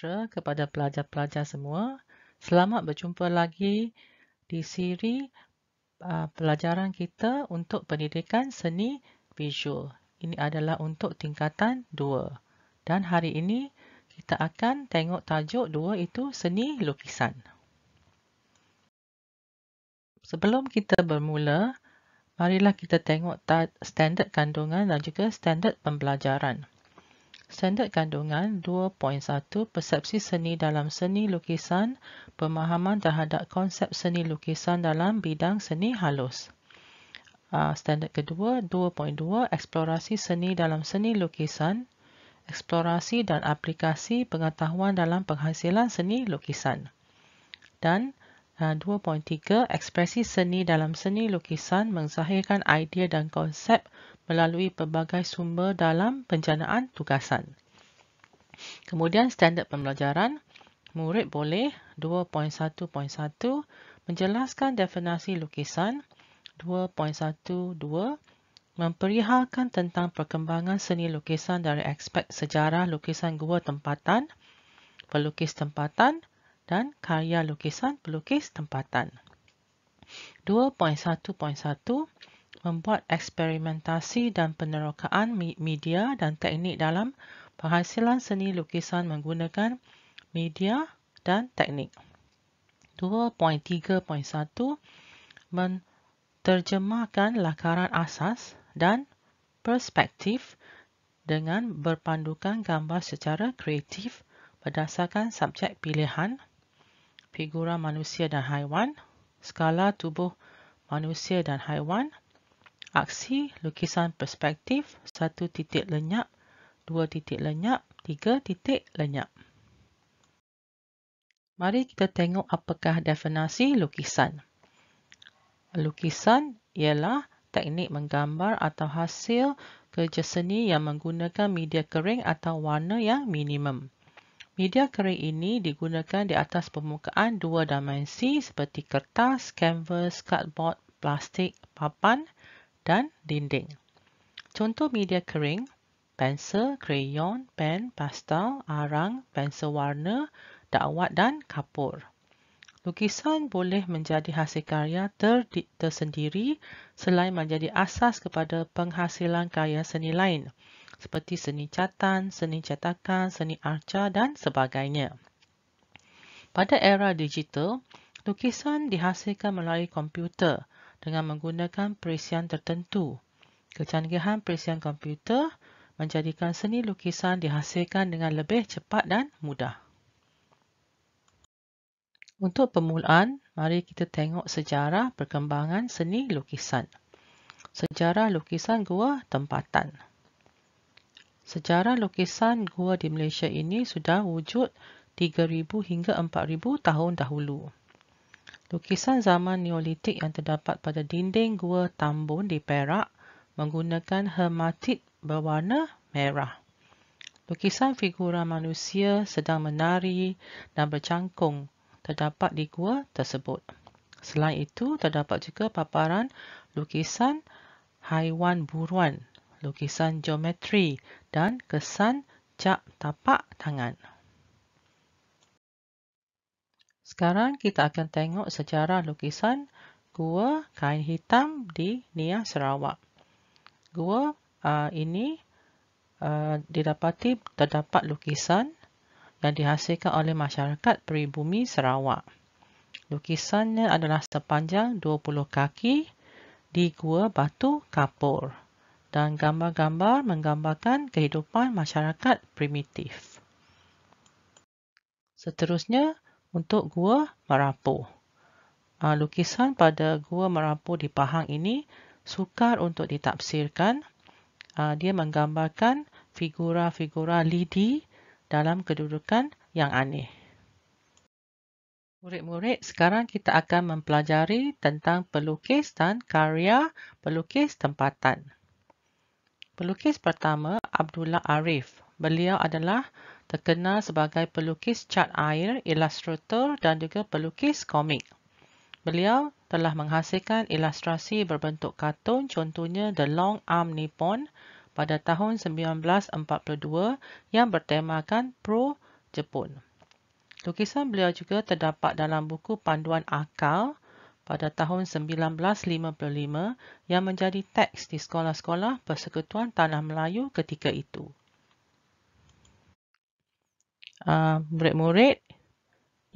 sejahtera kepada pelajar-pelajar semua. Selamat berjumpa lagi di siri uh, pelajaran kita untuk pendidikan seni visual. Ini adalah untuk tingkatan 2. Dan hari ini kita akan tengok tajuk 2 itu seni lukisan. Sebelum kita bermula, marilah kita tengok standard kandungan dan juga standard pembelajaran. Standard kandungan 2.1 Persepsi seni dalam seni lukisan Pemahaman terhadap konsep seni lukisan dalam bidang seni halus ah, Standard kedua 2.2 Eksplorasi seni dalam seni lukisan Eksplorasi dan aplikasi pengetahuan dalam penghasilan seni lukisan Dan 2.3 ah, Ekspresi seni dalam seni lukisan mengzahirkan idea dan konsep melalui pelbagai sumber dalam penjanaan tugasan. Kemudian standard pembelajaran, murid boleh 2.1.1 menjelaskan definisi lukisan 2.1.2 memperihalkan tentang perkembangan seni lukisan dari aspek sejarah lukisan gua tempatan, pelukis tempatan dan karya lukisan pelukis tempatan membuat eksperimentasi dan penerokaan media dan teknik dalam penghasilan seni lukisan menggunakan media dan teknik. 2.3.1 Menterjemahkan lakaran asas dan perspektif dengan berpandukan gambar secara kreatif berdasarkan subjek pilihan, figura manusia dan haiwan, skala tubuh manusia dan haiwan, aksi, lukisan perspektif, satu titik lenyap, dua titik lenyap, tiga titik lenyap. Mari kita tengok apakah definasi lukisan. Lukisan ialah teknik menggambar atau hasil kerja seni yang menggunakan media kering atau warna yang minimum. Media kering ini digunakan di atas permukaan dua dimensi seperti kertas, kanvas, cardboard, plastik, papan, papan dan dinding. Contoh media kering, pensel, krayon, pen, pastel, arang, pensel warna, dakwat dan kapur. Lukisan boleh menjadi hasil karya ter tersendiri selain menjadi asas kepada penghasilan karya seni lain seperti seni catan, seni cetakan, seni arca dan sebagainya. Pada era digital, lukisan dihasilkan melalui komputer – dengan menggunakan perisian tertentu. Kecanggihan perisian komputer menjadikan seni lukisan dihasilkan dengan lebih cepat dan mudah. Untuk permulaan, mari kita tengok sejarah perkembangan seni lukisan. Sejarah lukisan gua tempatan. Sejarah lukisan gua di Malaysia ini sudah wujud 3000 hingga 4000 tahun dahulu. Lukisan zaman Neolitik yang terdapat pada dinding gua Tambun di Perak menggunakan hematit berwarna merah. Lukisan figura manusia sedang menari dan bercangkung terdapat di gua tersebut. Selain itu, terdapat juga paparan lukisan haiwan buruan, lukisan geometri dan kesan cap tapak tangan. Sekarang kita akan tengok sejarah lukisan gua kain hitam di Nias Sarawak. Gua uh, ini uh, didapati terdapat lukisan yang dihasilkan oleh masyarakat peribumi Sarawak. Lukisannya adalah sepanjang 20 kaki di gua batu kapur dan gambar-gambar menggambarkan kehidupan masyarakat primitif. Seterusnya, untuk Gua Marapo. Ah, lukisan pada Gua Marapo di Pahang ini sukar untuk ditafsirkan. Ah, dia menggambarkan figura-figura lidi dalam kedudukan yang aneh. Murid-murid, sekarang kita akan mempelajari tentang pelukis dan karya pelukis tempatan. Pelukis pertama, Abdullah Arif. Beliau adalah terkenal sebagai pelukis cat air, ilustrator dan juga pelukis komik. Beliau telah menghasilkan ilustrasi berbentuk kartun contohnya The Long Arm Nippon pada tahun 1942 yang bertemakan pro-Jepun. Lukisan beliau juga terdapat dalam buku panduan akal pada tahun 1955 yang menjadi teks di sekolah-sekolah Persekutuan Tanah Melayu ketika itu. Ah, murid-murid,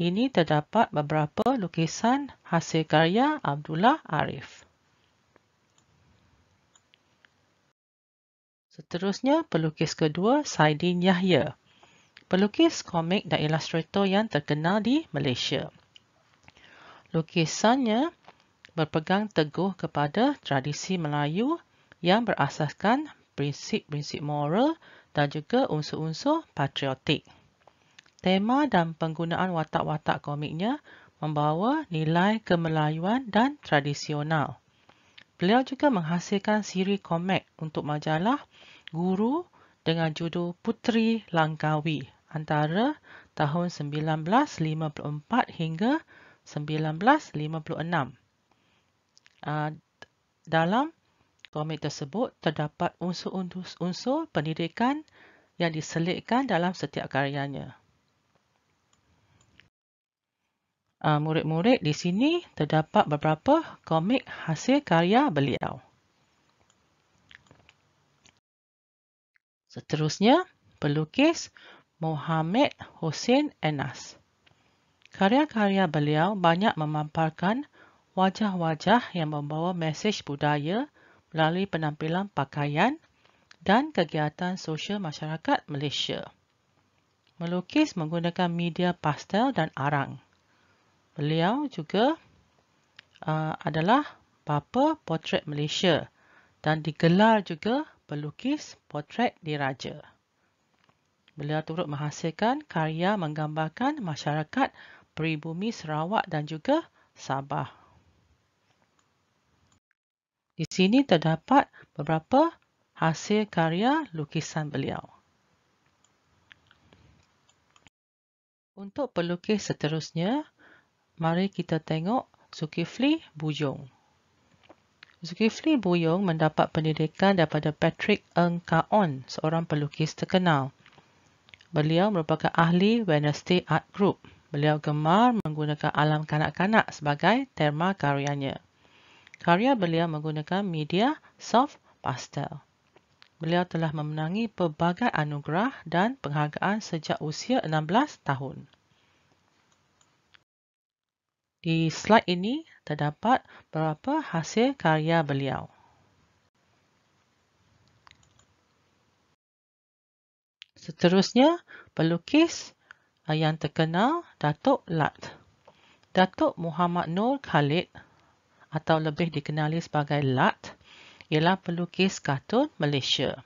ini terdapat beberapa lukisan hasil karya Abdullah Arif. Seterusnya, pelukis kedua Saidin Yahya, pelukis komik dan ilustrator yang terkenal di Malaysia. Lukisannya berpegang teguh kepada tradisi Melayu yang berasaskan prinsip-prinsip moral dan juga unsur-unsur patriotik tema dan penggunaan watak-watak komiknya membawa nilai kemelayuan dan tradisional. Beliau juga menghasilkan siri komik untuk majalah Guru dengan judul Putri Langkawi antara tahun 1954 hingga 1956. Ah, dalam komik tersebut terdapat unsur-unsur pendidikan yang diselitkan dalam setiap karyanya. Ah, murid-murid di sini terdapat beberapa komik hasil karya beliau. Seterusnya, pelukis Mohamed Hossein Enas. Karya-karya beliau banyak memaparkan wajah-wajah yang membawa mesej budaya melalui penampilan pakaian dan kegiatan sosial masyarakat Malaysia. Melukis menggunakan media pastel dan arang beliau juga uh, adalah bapa potret Malaysia dan digelar juga pelukis potret diraja. Beliau turut menghasilkan karya menggambarkan masyarakat peribumi Sarawak dan juga Sabah. Di sini terdapat beberapa hasil karya lukisan beliau. Untuk pelukis seterusnya, mari kita tengok Zulkifli Bujong. Zulkifli Bujong mendapat pendidikan daripada Patrick Ng Kaon, seorang pelukis terkenal. Beliau merupakan ahli Wednesday Art Group. Beliau gemar menggunakan alam kanak-kanak sebagai tema karyanya. Karya beliau menggunakan media soft pastel. Beliau telah memenangi pelbagai anugerah dan penghargaan sejak usia 16 tahun. Di slide ini terdapat beberapa hasil karya beliau. Seterusnya, pelukis eh, yang terkenal Datuk Lat. Datuk Muhammad Nur Khalid atau lebih dikenali sebagai Lat ialah pelukis kartun Malaysia.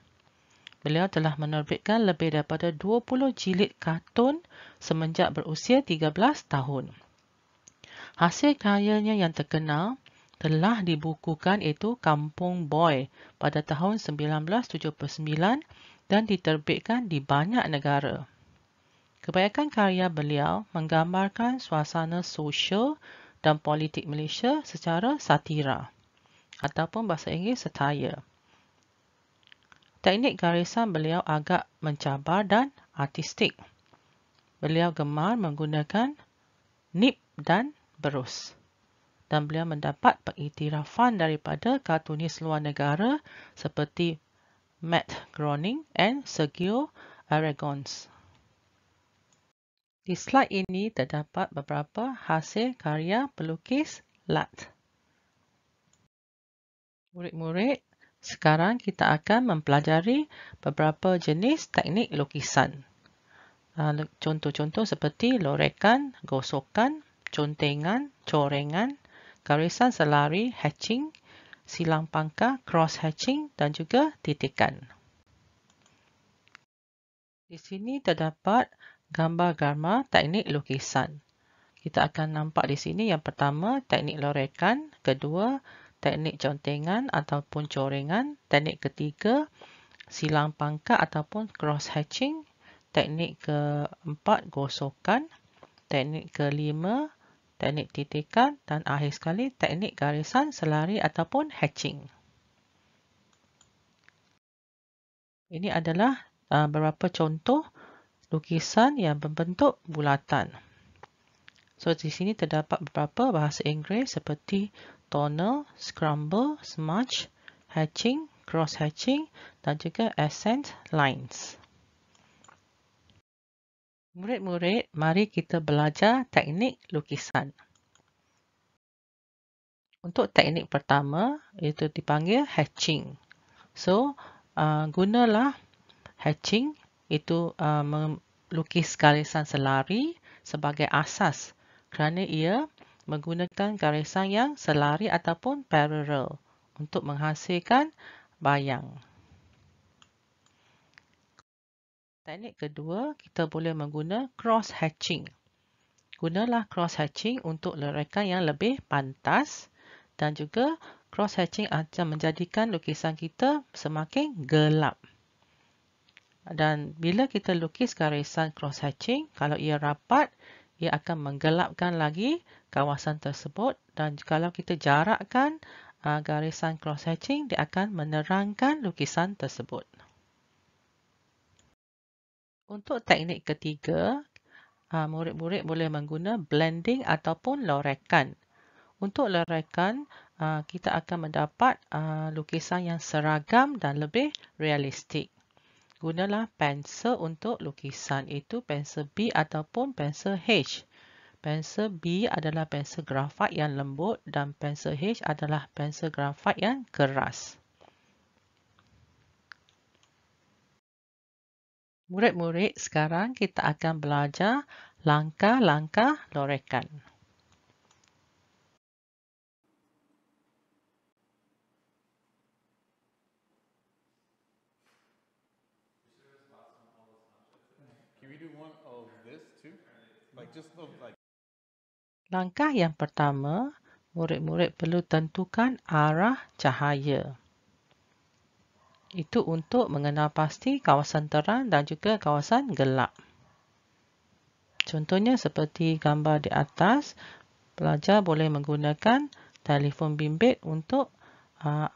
Beliau telah menerbitkan lebih daripada 20 jilid kartun semenjak berusia 13 tahun. Hasil karyanya yang terkenal telah dibukukan iaitu Kampung Boy pada tahun 1979 dan diterbitkan di banyak negara. Kebanyakan karya beliau menggambarkan suasana sosial dan politik Malaysia secara satira ataupun bahasa Inggeris satire. Teknik garisan beliau agak mencabar dan artistik. Beliau gemar menggunakan nib dan berus. Dan beliau mendapat pengiktirafan daripada kartunis luar negara seperti Matt Groening dan Sergio Aragons. Di slide ini terdapat beberapa hasil karya pelukis Lat. Murid-murid, sekarang kita akan mempelajari beberapa jenis teknik lukisan. Ah, contoh-contoh seperti lorekan, gosokan, contengan, corengan, garisan selari, hatching, silang pangkah, cross hatching dan juga titikan. Di sini terdapat gambar-gambar teknik lukisan. Kita akan nampak di sini yang pertama teknik lorekan, kedua teknik contengan ataupun corengan, teknik ketiga silang pangkah ataupun cross hatching, teknik keempat gosokan, teknik kelima teknik titikan dan akhir sekali teknik garisan selari ataupun hatching. Ini adalah uh, beberapa contoh lukisan yang berbentuk bulatan. So di sini terdapat beberapa bahasa Inggeris seperti tonal, scramble, smudge, hatching, cross hatching dan juga accent lines. Murid-murid, mari kita belajar teknik lukisan. Untuk teknik pertama, iaitu dipanggil hatching. So, uh, gunalah hatching itu uh, melukis garisan selari sebagai asas kerana ia menggunakan garisan yang selari ataupun parallel untuk menghasilkan bayang. teknik kedua, kita boleh menggunakan cross hatching. Gunalah cross hatching untuk lerekan yang lebih pantas dan juga cross hatching akan menjadikan lukisan kita semakin gelap. Dan bila kita lukis garisan cross hatching, kalau ia rapat, ia akan menggelapkan lagi kawasan tersebut dan kalau kita jarakkan ah, garisan cross hatching, dia akan menerangkan lukisan tersebut. Untuk teknik ketiga, ah, murid-murid boleh menggunakan blending ataupun lorekan. Untuk lorekan, ah, kita akan mendapat ah, lukisan yang seragam dan lebih realistik. Gunalah pensel untuk lukisan, itu pensel B ataupun pensel H. Pensel B adalah pensel grafat yang lembut dan pensel H adalah pensel grafat yang keras. Murid-murid, sekarang kita akan belajar langkah-langkah lorekan. Langkah yang pertama, murid-murid perlu tentukan arah cahaya. Itu untuk mengenal pasti kawasan terang dan juga kawasan gelap. Contohnya seperti gambar di atas, pelajar boleh menggunakan telefon bimbit untuk uh,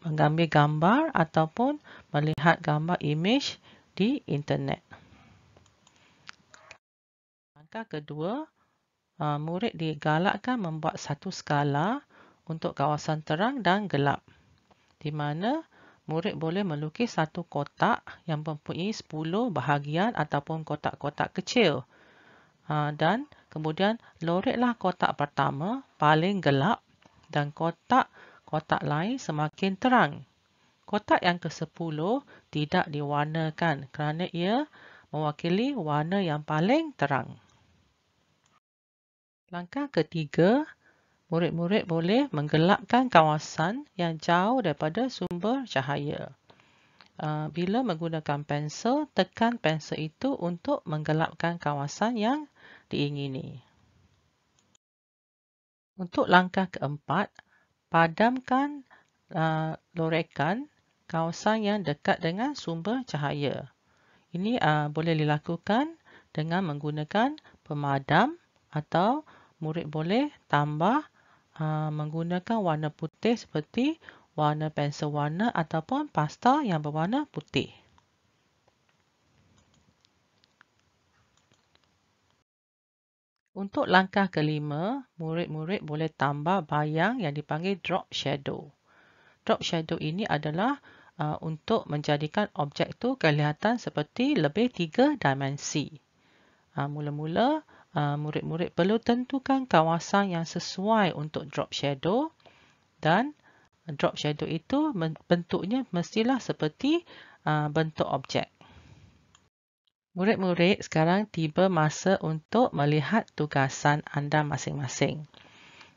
mengambil gambar ataupun melihat gambar image di internet. Langkah kedua, uh, murid digalakkan membuat satu skala untuk kawasan terang dan gelap di mana murid boleh melukis satu kotak yang mempunyai 10 bahagian ataupun kotak-kotak kecil. Ha, dan kemudian loreklah kotak pertama paling gelap dan kotak-kotak lain semakin terang. Kotak yang ke-10 tidak diwarnakan kerana ia mewakili warna yang paling terang. Langkah ketiga, murid-murid boleh menggelapkan kawasan yang jauh daripada sumber cahaya. Uh, bila menggunakan pensel, tekan pensel itu untuk menggelapkan kawasan yang diingini. Untuk langkah keempat, padamkan uh, lorekan kawasan yang dekat dengan sumber cahaya. Ini uh, boleh dilakukan dengan menggunakan pemadam atau murid boleh tambah Ah, menggunakan warna putih seperti warna pensel warna ataupun pasta yang berwarna putih. Untuk langkah kelima, murid-murid boleh tambah bayang yang dipanggil drop shadow. Drop shadow ini adalah uh, untuk menjadikan objek tu kelihatan seperti lebih tiga dimensi. Ah, mula-mula, uh, Ah, murid-murid perlu tentukan kawasan yang sesuai untuk drop shadow dan drop shadow itu bentuknya mestilah seperti ah, bentuk objek. Murid-murid sekarang tiba masa untuk melihat tugasan anda masing-masing.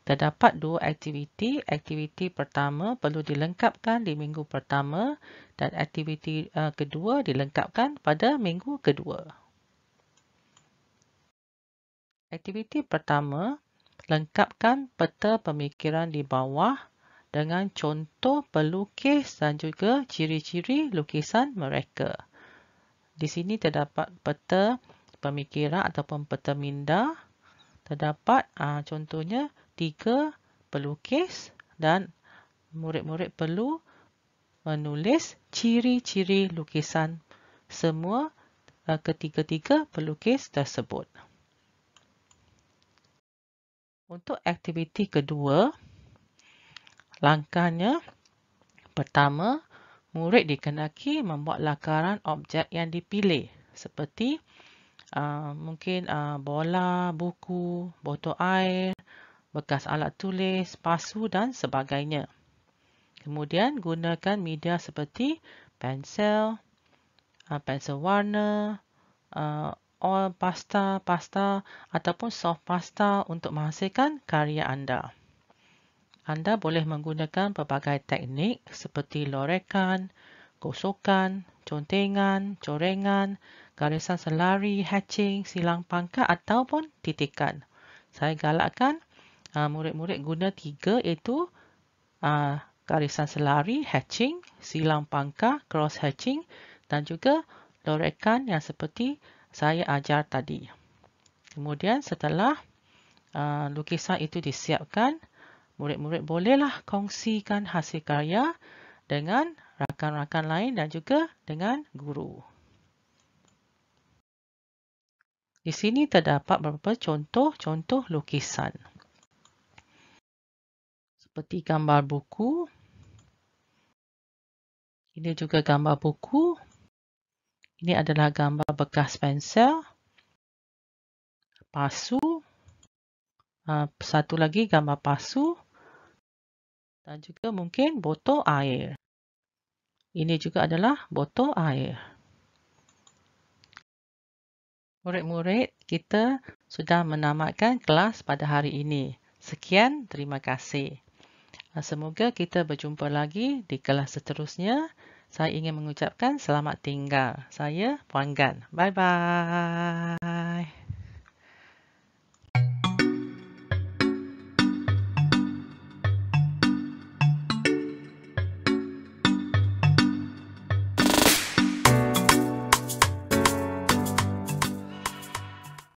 Terdapat dua aktiviti. Aktiviti pertama perlu dilengkapkan di minggu pertama dan aktiviti ah, kedua dilengkapkan pada minggu kedua. Aktiviti pertama, lengkapkan peta pemikiran di bawah dengan contoh pelukis dan juga ciri-ciri lukisan mereka. Di sini terdapat peta pemikiran ataupun peta minda. Terdapat ah, contohnya tiga pelukis dan murid-murid perlu menulis ciri-ciri lukisan semua ah, ketiga-tiga pelukis tersebut. Untuk aktiviti kedua, langkahnya pertama, murid dikenaki membuat lakaran objek yang dipilih seperti uh, mungkin uh, bola, buku, botol air, bekas alat tulis, pasu dan sebagainya. Kemudian gunakan media seperti pensel, uh, pensel warna, uh, oil pasta, pasta ataupun soft pasta untuk menghasilkan karya anda. Anda boleh menggunakan pelbagai teknik seperti lorekan, gosokan, contengan, corengan, garisan selari, hatching, silang pangkat ataupun titikan. Saya galakkan uh, murid-murid guna tiga iaitu uh, garisan selari, hatching, silang pangkat, cross hatching dan juga lorekan yang seperti saya ajar tadi. Kemudian setelah uh, lukisan itu disiapkan, murid-murid bolehlah kongsikan hasil karya dengan rakan-rakan lain dan juga dengan guru. Di sini terdapat beberapa contoh-contoh lukisan. Seperti gambar buku. Ini juga gambar buku ini adalah gambar bekas pensel. Pasu. Uh, satu lagi gambar pasu. Dan juga mungkin botol air. Ini juga adalah botol air. Murid-murid, kita sudah menamatkan kelas pada hari ini. Sekian, terima kasih. Uh, semoga kita berjumpa lagi di kelas seterusnya. Saya ingin mengucapkan selamat tinggal. Saya Puan Gan. Bye-bye.